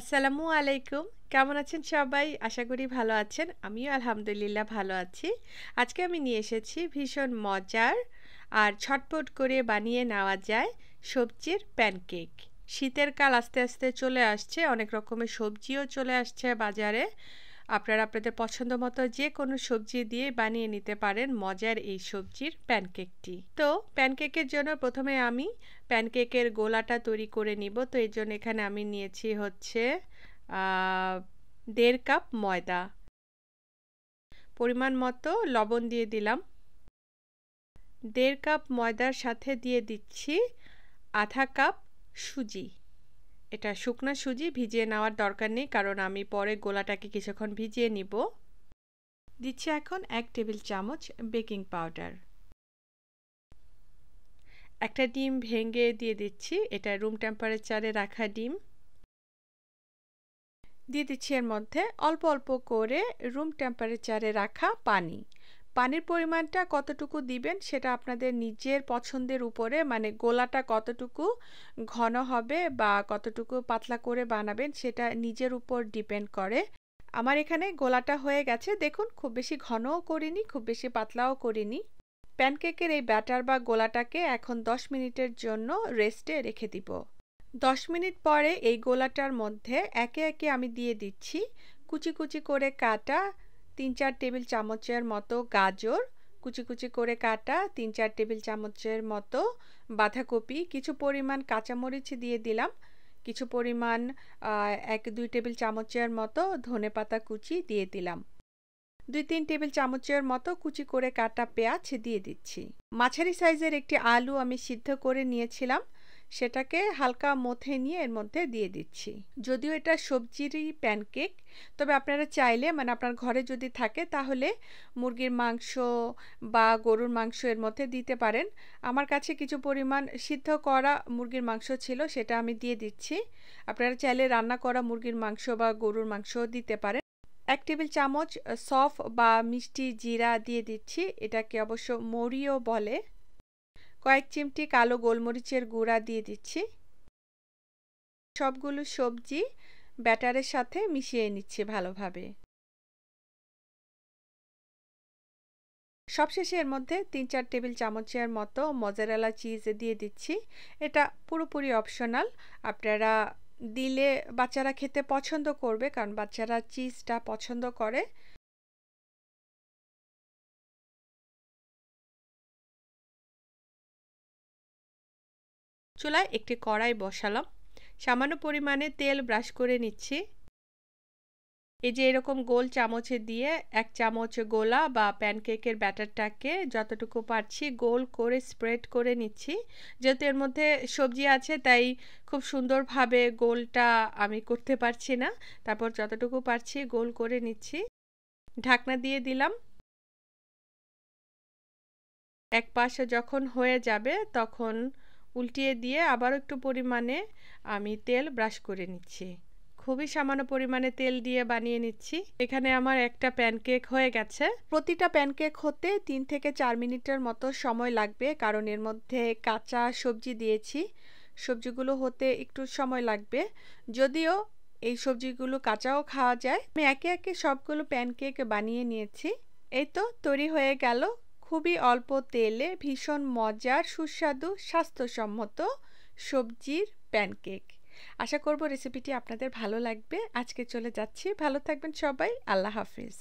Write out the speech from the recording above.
আসসালামু আলাইকুম কেমন আছেন সবাই আশা করি ভালো আছেন আমিও আলহামদুলিল্লাহ ভালো আছি আজকে আমি নিয়ে এসেছি ভীষণ মজার আর ছটপট করে বানিয়ে নেওয়া যায় সবজির প্যানকেক শীতের কাল আস্তে আস্তে চলে আসছে অনেক রকমের সবজিও চলে আসছে বাজারে আপনারা আপনাদের পছন্দ মতো যে কোনো সবজি দিয়ে বানিয়ে নিতে পারেন মজার এই সবজির প্যানকেকটি তো প্যানকেকের জন্য প্রথমে আমি প্যানকেকের গোলাটা তৈরি করে নিব তো এর জন্য এখানে আমি নিয়েছি হচ্ছে দেড় কাপ ময়দা পরিমাণ মতো লবণ দিয়ে দিলাম দেড় কাপ ময়দার সাথে দিয়ে দিচ্ছি আধা কাপ সুজি এটা শুকনো সুজি ভিজিয়ে নেওয়ার দরকার নেই কারণ আমি পরে গোলাটাকে কিছুক্ষণ ভিজিয়ে নিব দিচ্ছি এখন এক টেবিল চামচ বেকিং পাউডার একটা ডিম ভেঙে দিয়ে দিচ্ছি এটা রুম টেম্পারেচারে রাখা ডিম দিয়ে দিচ্ছি এর মধ্যে অল্প অল্প করে রুম টেম্পারেচারে রাখা পানি পানির পরিমাণটা কতটুকু দিবেন সেটা আপনাদের নিজের পছন্দের উপরে মানে গোলাটা কতটুকু ঘন হবে বা কতটুকু পাতলা করে বানাবেন সেটা নিজের উপর ডিপেন্ড করে আমার এখানে গোলাটা হয়ে গেছে দেখুন খুব বেশি ঘনও করিনি খুব বেশি পাতলাও করিনি প্যানকেকের এই ব্যাটার বা গোলাটাকে এখন 10 মিনিটের জন্য রেস্টে রেখে দিব 10 মিনিট পরে এই গোলাটার মধ্যে একে একে আমি দিয়ে দিচ্ছি কুচি কুচি করে কাটা তিন চার টেবিল চামচের মতো গাজর কুচি কুচি করে কাটা তিন চার টেবিল চামচের মতো বাঁধাকপি কিছু পরিমাণ কাঁচামরিচ দিয়ে দিলাম কিছু পরিমাণ এক দুই টেবিল চামচের মতো ধনে পাতা কুচি দিয়ে দিলাম দুই তিন টেবিল চামচের মতো কুচি করে কাটা পেঁয়াজ দিয়ে দিচ্ছি মাঝারি সাইজের একটি আলু আমি সিদ্ধ করে নিয়েছিলাম সেটাকে হালকা মথে নিয়ে এর মধ্যে দিয়ে দিচ্ছি যদিও এটা সবজিরই প্যানকেক তবে আপনারা চাইলে মানে আপনার ঘরে যদি থাকে তাহলে মুরগির মাংস বা গরুর মাংস এর মধ্যে দিতে পারেন আমার কাছে কিছু পরিমাণ সিদ্ধ করা মুরগির মাংস ছিল সেটা আমি দিয়ে দিচ্ছি আপনারা চাইলে রান্না করা মুরগির মাংস বা গরুর মাংস দিতে পারেন এক টেবিল চামচ সফ বা মিষ্টি জিরা দিয়ে দিচ্ছি এটাকে অবশ্য মরিও বলে কয়েক চিমটি কালো গোলমরিচের গুঁড়া দিয়ে দিচ্ছি সবগুলো সবজি ব্যাটারের সাথে মিশিয়ে নিচ্ছে ভালোভাবে সবশেষে এর মধ্যে তিন চার টেবিল চামচের মতো মজারালা চিজ দিয়ে দিচ্ছি এটা পুরোপুরি অপশনাল আপনারা দিলে বাচ্চারা খেতে পছন্দ করবে কারণ বাচ্চারা চিজটা পছন্দ করে চুলায় একটি কড়াই বসালাম সামান্য পরিমাণে তেল ব্রাশ করে নিচ্ছি এই যে এরকম গোল চামচে দিয়ে এক চামচ গোলা বা প্যানকেকের ব্যাটারটাকে যতটুকু পারছি গোল করে স্প্রেড করে নিচ্ছি যেহেতু এর মধ্যে সবজি আছে তাই খুব সুন্দরভাবে গোলটা আমি করতে পারছি না তারপর যতটুকু পারছি গোল করে নিচ্ছি ঢাকনা দিয়ে দিলাম এক পাশে যখন হয়ে যাবে তখন উল্টিয়ে দিয়ে আবারও একটু পরিমাণে আমি তেল ব্রাশ করে নিচ্ছি খুবই সামান্য পরিমাণে তেল দিয়ে বানিয়ে নিচ্ছি এখানে আমার একটা প্যানকেক হয়ে গেছে প্রতিটা প্যানকেক হতে তিন থেকে চার মিনিটের মতো সময় লাগবে কারণ এর মধ্যে কাঁচা সবজি দিয়েছি সবজিগুলো হতে একটু সময় লাগবে যদিও এই সবজিগুলো কাঁচাও খাওয়া যায় আমি একে একে সবগুলো প্যানকেক বানিয়ে নিয়েছি এই তো তৈরি হয়ে গেল খুবই অল্প তেলে ভীষণ মজার সুস্বাদু স্বাস্থ্যসম্মত সবজির প্যানকেক আশা করব রেসিপিটি আপনাদের ভালো লাগবে আজকে চলে যাচ্ছি ভালো থাকবেন সবাই আল্লাহ হাফিজ